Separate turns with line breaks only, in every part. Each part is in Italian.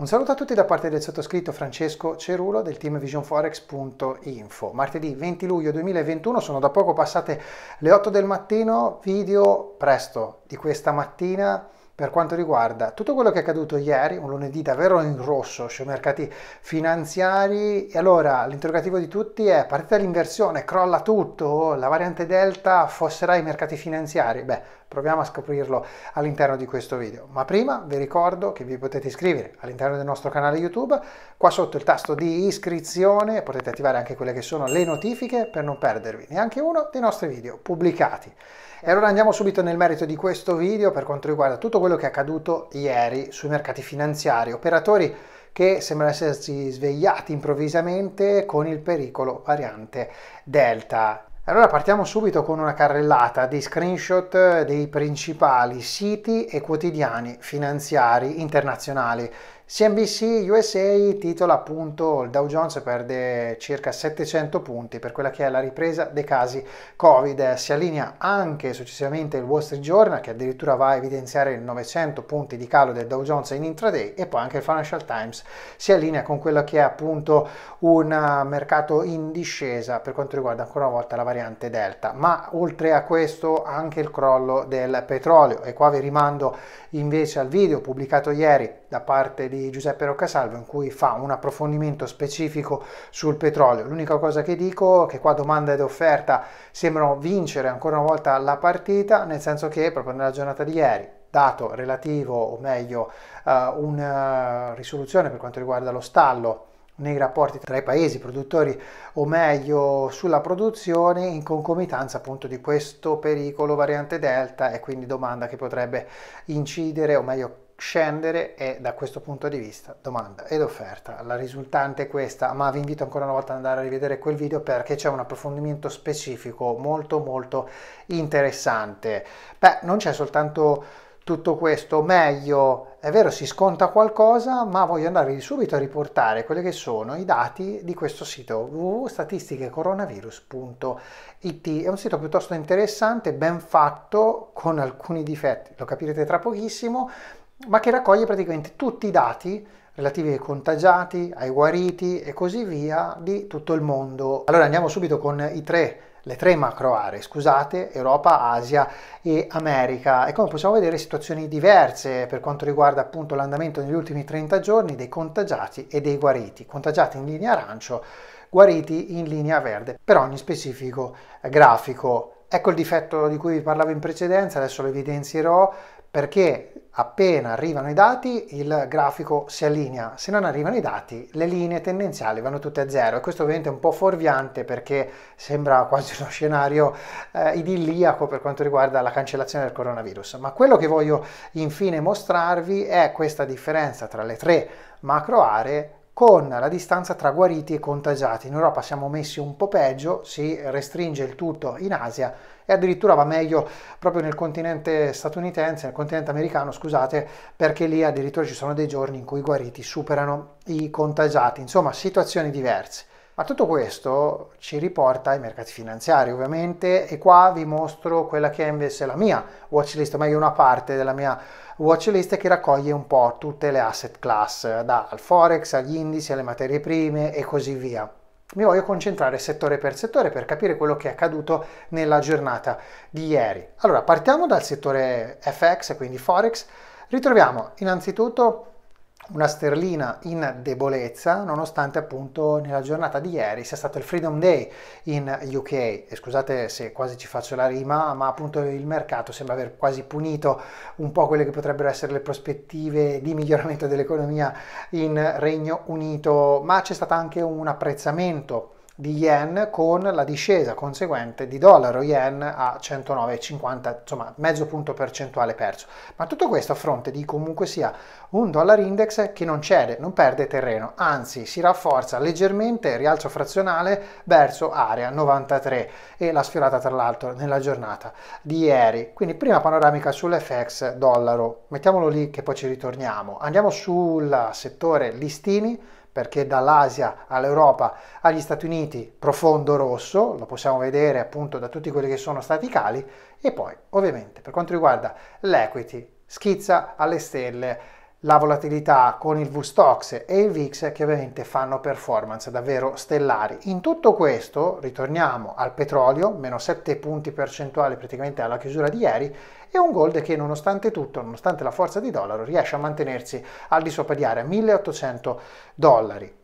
Un saluto a tutti da parte del sottoscritto Francesco Cerulo del team visionforex.info. Martedì 20 luglio 2021 sono da poco passate le 8 del mattino, video presto di questa mattina per quanto riguarda tutto quello che è accaduto ieri, un lunedì davvero in rosso sui mercati finanziari. E allora l'interrogativo di tutti è partita l'inversione, crolla tutto, la variante delta affosserà i mercati finanziari? Beh, proviamo a scoprirlo all'interno di questo video. Ma prima vi ricordo che vi potete iscrivere all'interno del nostro canale YouTube, qua sotto il tasto di iscrizione potete attivare anche quelle che sono le notifiche per non perdervi neanche uno dei nostri video pubblicati. E allora andiamo subito nel merito di questo video per quanto riguarda tutto quello quello che è accaduto ieri sui mercati finanziari, operatori che sembrano essersi svegliati improvvisamente con il pericolo variante Delta. Allora partiamo subito con una carrellata di screenshot dei principali siti e quotidiani finanziari internazionali CNBC USA titola appunto il Dow Jones perde circa 700 punti per quella che è la ripresa dei casi Covid, eh, si allinea anche successivamente il Wall Street Journal che addirittura va a evidenziare il 900 punti di calo del Dow Jones in intraday e poi anche il Financial Times si allinea con quello che è appunto un eh, mercato in discesa per quanto riguarda ancora una volta la variante Delta, ma oltre a questo anche il crollo del petrolio e qua vi rimando invece al video pubblicato ieri da parte di Giuseppe Roccasalvo in cui fa un approfondimento specifico sul petrolio. L'unica cosa che dico è che qua domanda ed offerta sembrano vincere ancora una volta la partita, nel senso che proprio nella giornata di ieri dato relativo, o meglio, uh, una risoluzione per quanto riguarda lo stallo nei rapporti tra i paesi produttori o meglio sulla produzione in concomitanza appunto di questo pericolo variante delta e quindi domanda che potrebbe incidere o meglio scendere e da questo punto di vista domanda ed offerta. La risultante è questa, ma vi invito ancora una volta ad andare a rivedere quel video perché c'è un approfondimento specifico molto molto interessante. Beh, non c'è soltanto tutto questo, meglio, è vero si sconta qualcosa, ma voglio andare subito a riportare quelli che sono i dati di questo sito www.statistichecoronavirus.it. È un sito piuttosto interessante, ben fatto, con alcuni difetti, lo capirete tra pochissimo, ma che raccoglie praticamente tutti i dati relativi ai contagiati, ai guariti e così via di tutto il mondo. Allora andiamo subito con i tre le tre macro aree, scusate, Europa, Asia e America. E come possiamo vedere situazioni diverse per quanto riguarda appunto l'andamento negli ultimi 30 giorni dei contagiati e dei guariti. Contagiati in linea arancio, guariti in linea verde, per ogni specifico grafico. Ecco il difetto di cui vi parlavo in precedenza, adesso lo evidenzierò perché appena arrivano i dati il grafico si allinea, se non arrivano i dati le linee tendenziali vanno tutte a zero e questo ovviamente è un po' fuorviante perché sembra quasi uno scenario eh, idilliaco per quanto riguarda la cancellazione del coronavirus, ma quello che voglio infine mostrarvi è questa differenza tra le tre macro aree con la distanza tra guariti e contagiati. In Europa siamo messi un po' peggio, si restringe il tutto in Asia e addirittura va meglio proprio nel continente statunitense, nel continente americano, scusate, perché lì addirittura ci sono dei giorni in cui i guariti superano i contagiati, insomma situazioni diverse. Ma tutto questo ci riporta ai mercati finanziari ovviamente e qua vi mostro quella che è invece la mia watchlist, o meglio una parte della mia watchlist che raccoglie un po' tutte le asset class, dal forex agli indici alle materie prime e così via. Mi voglio concentrare settore per settore per capire quello che è accaduto nella giornata di ieri. Allora partiamo dal settore FX, quindi forex. Ritroviamo innanzitutto una sterlina in debolezza, nonostante appunto nella giornata di ieri sia stato il Freedom Day in UK. E scusate se quasi ci faccio la rima, ma appunto il mercato sembra aver quasi punito un po' quelle che potrebbero essere le prospettive di miglioramento dell'economia in Regno Unito, ma c'è stato anche un apprezzamento di yen con la discesa conseguente di dollaro yen a 109,50, insomma mezzo punto percentuale perso. Ma tutto questo a fronte di comunque sia un dollaro index che non cede, non perde terreno, anzi si rafforza leggermente, rialzo frazionale verso area 93 e la sfiorata tra l'altro nella giornata di ieri. Quindi prima panoramica sull'FX dollaro, mettiamolo lì che poi ci ritorniamo. Andiamo sul settore listini perché dall'Asia all'Europa agli Stati Uniti profondo rosso, lo possiamo vedere appunto da tutti quelli che sono stati cali, e poi ovviamente per quanto riguarda l'equity schizza alle stelle la volatilità con il VSTOX e il VIX che ovviamente fanno performance davvero stellari. In tutto questo ritorniamo al petrolio, meno 7 punti percentuali praticamente alla chiusura di ieri, e un gold che nonostante tutto, nonostante la forza di dollaro, riesce a mantenersi al di sopra di area 1800 dollari.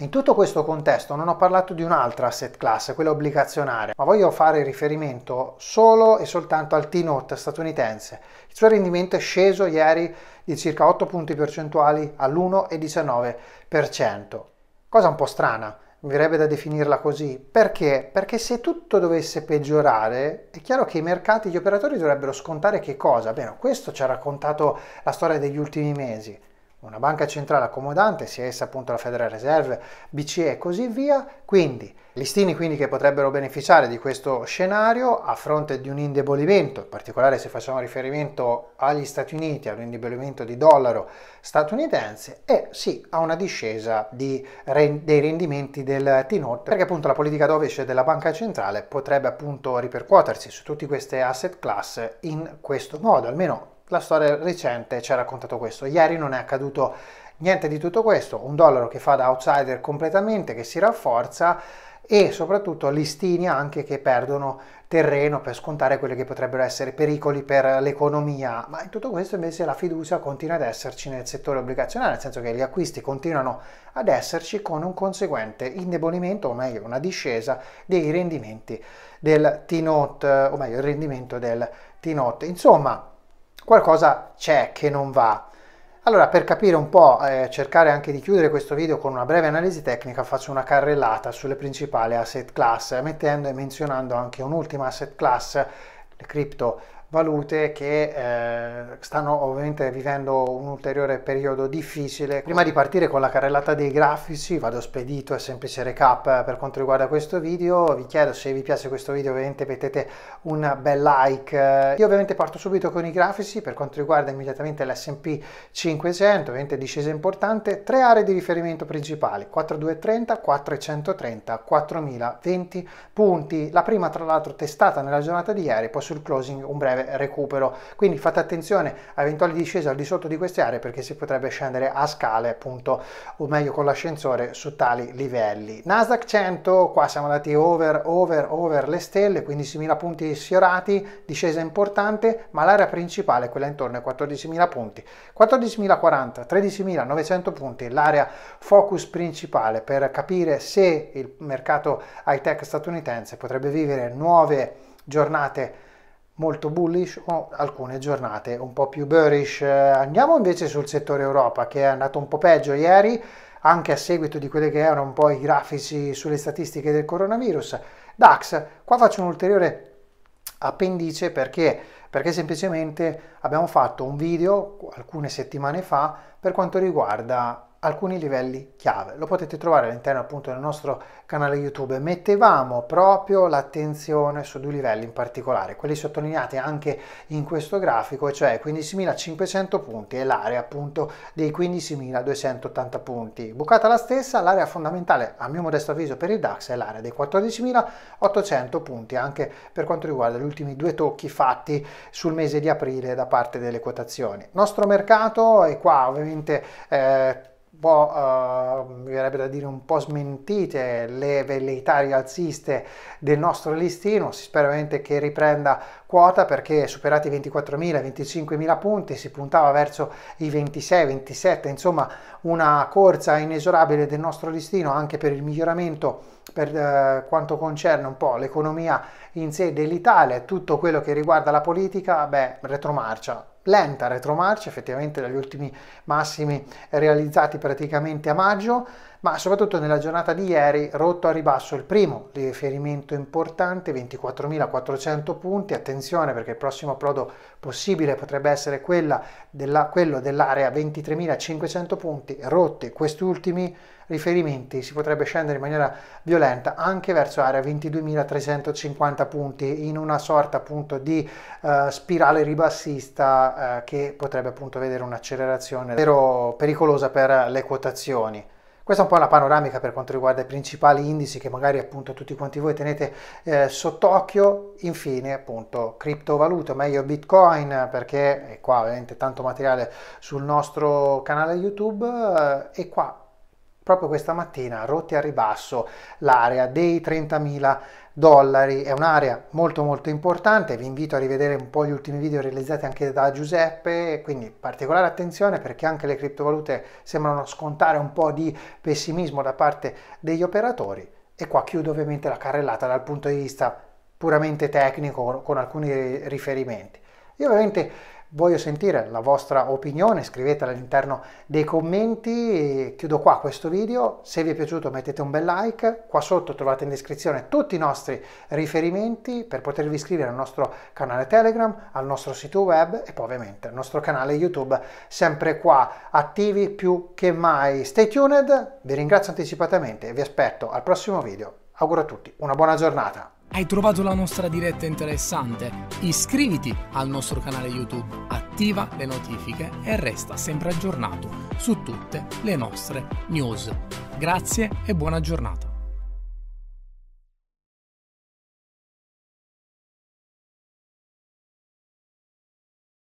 In tutto questo contesto non ho parlato di un'altra asset class, quella obbligazionaria, ma voglio fare riferimento solo e soltanto al T-Note statunitense. Il suo rendimento è sceso ieri di circa 8 punti percentuali all'1,19%. Cosa un po' strana, mi verrebbe da definirla così. Perché? Perché se tutto dovesse peggiorare, è chiaro che i mercati, gli operatori dovrebbero scontare che cosa? Bene, questo ci ha raccontato la storia degli ultimi mesi una banca centrale accomodante, sia essa appunto la Federal Reserve, BCE e così via. Quindi listini quindi che potrebbero beneficiare di questo scenario a fronte di un indebolimento, in particolare se facciamo riferimento agli Stati Uniti, all'indebolimento di dollaro statunitense e sì a una discesa di, dei rendimenti del T-Note, perché appunto la politica dovish della banca centrale potrebbe appunto ripercuotersi su tutte queste asset class in questo modo, almeno la storia recente ci ha raccontato questo. Ieri non è accaduto niente di tutto questo, un dollaro che fa da outsider completamente, che si rafforza e soprattutto listini anche che perdono terreno per scontare quelli che potrebbero essere pericoli per l'economia, ma in tutto questo invece la fiducia continua ad esserci nel settore obbligazionale, nel senso che gli acquisti continuano ad esserci con un conseguente indebolimento, o meglio una discesa dei rendimenti del T-Note, o meglio il rendimento del T-Note. Insomma, qualcosa c'è che non va. Allora, per capire un po', eh, cercare anche di chiudere questo video con una breve analisi tecnica, faccio una carrellata sulle principali asset class, mettendo e menzionando anche un'ultima asset class, le cripto valute che eh, stanno ovviamente vivendo un ulteriore periodo difficile. Prima di partire con la carrellata dei grafici, vado spedito e semplice recap eh, per quanto riguarda questo video, vi chiedo se vi piace questo video ovviamente mettete un bel like. Io ovviamente parto subito con i grafici per quanto riguarda immediatamente l'S&P 500, ovviamente discesa importante, tre aree di riferimento principali, 4230, 430, 4020 punti. La prima tra l'altro testata nella giornata di ieri, poi sul closing un breve breve recupero. Quindi fate attenzione a eventuali discese al di sotto di queste aree perché si potrebbe scendere a scale appunto o meglio con l'ascensore su tali livelli. Nasdaq 100, qua siamo andati over, over, over le stelle, 15.000 punti sfiorati, discesa importante, ma l'area principale è quella intorno ai 14.000 punti. 14.040, 13.900 punti, l'area focus principale per capire se il mercato high tech statunitense potrebbe vivere nuove giornate molto bullish o alcune giornate un po' più bearish. Eh, andiamo invece sul settore Europa che è andato un po' peggio ieri anche a seguito di quelli che erano un po' i grafici sulle statistiche del coronavirus. DAX, qua faccio un ulteriore appendice perché, perché semplicemente abbiamo fatto un video alcune settimane fa per quanto riguarda alcuni livelli chiave. Lo potete trovare all'interno appunto del nostro canale YouTube. Mettevamo proprio l'attenzione su due livelli in particolare, quelli sottolineati anche in questo grafico, cioè 15.500 punti e l'area appunto dei 15.280 punti. Bucata la stessa, l'area fondamentale a mio modesto avviso per il DAX è l'area dei 14.800 punti, anche per quanto riguarda gli ultimi due tocchi fatti sul mese di aprile da parte delle quotazioni. Il nostro mercato è qua ovviamente eh, po', eh, mi verrebbe da dire, un po' smentite le velleità rialziste del nostro listino, si spera veramente che riprenda quota perché superati i 24.000, 25.000 punti, si puntava verso i 26, 27, insomma una corsa inesorabile del nostro listino anche per il miglioramento per eh, quanto concerne un po' l'economia in sé dell'Italia e tutto quello che riguarda la politica, beh, retromarcia lenta retromarcia, effettivamente dagli ultimi massimi realizzati praticamente a maggio, ma soprattutto nella giornata di ieri rotto a ribasso il primo riferimento importante, 24.400 punti, attenzione perché il prossimo approdo possibile potrebbe essere della, quello dell'area 23.500 punti, rotte questi ultimi riferimenti si potrebbe scendere in maniera violenta anche verso area 22.350 punti in una sorta appunto di uh, spirale ribassista uh, che potrebbe appunto vedere un'accelerazione davvero pericolosa per le quotazioni. Questa è un po' la panoramica per quanto riguarda i principali indici che magari appunto tutti quanti voi tenete eh, sott'occhio. Infine appunto criptovalute, o meglio Bitcoin, perché è qua ovviamente tanto materiale sul nostro canale YouTube eh, e qua proprio questa mattina rotte a ribasso l'area dei 30.000 dollari, è un'area molto molto importante, vi invito a rivedere un po' gli ultimi video realizzati anche da Giuseppe, quindi particolare attenzione perché anche le criptovalute sembrano scontare un po' di pessimismo da parte degli operatori e qua chiudo ovviamente la carrellata dal punto di vista puramente tecnico con alcuni riferimenti. Io ovviamente Voglio sentire la vostra opinione, scrivetela all'interno dei commenti. Chiudo qua questo video, se vi è piaciuto mettete un bel like, qua sotto trovate in descrizione tutti i nostri riferimenti per potervi iscrivere al nostro canale Telegram, al nostro sito web e poi ovviamente al nostro canale YouTube, sempre qua attivi più che mai. Stay tuned, vi ringrazio anticipatamente e vi aspetto al prossimo video. Auguro a tutti una buona giornata. Hai trovato la nostra diretta interessante? Iscriviti al nostro canale YouTube, attiva le notifiche e resta sempre aggiornato su tutte le nostre news. Grazie e buona giornata.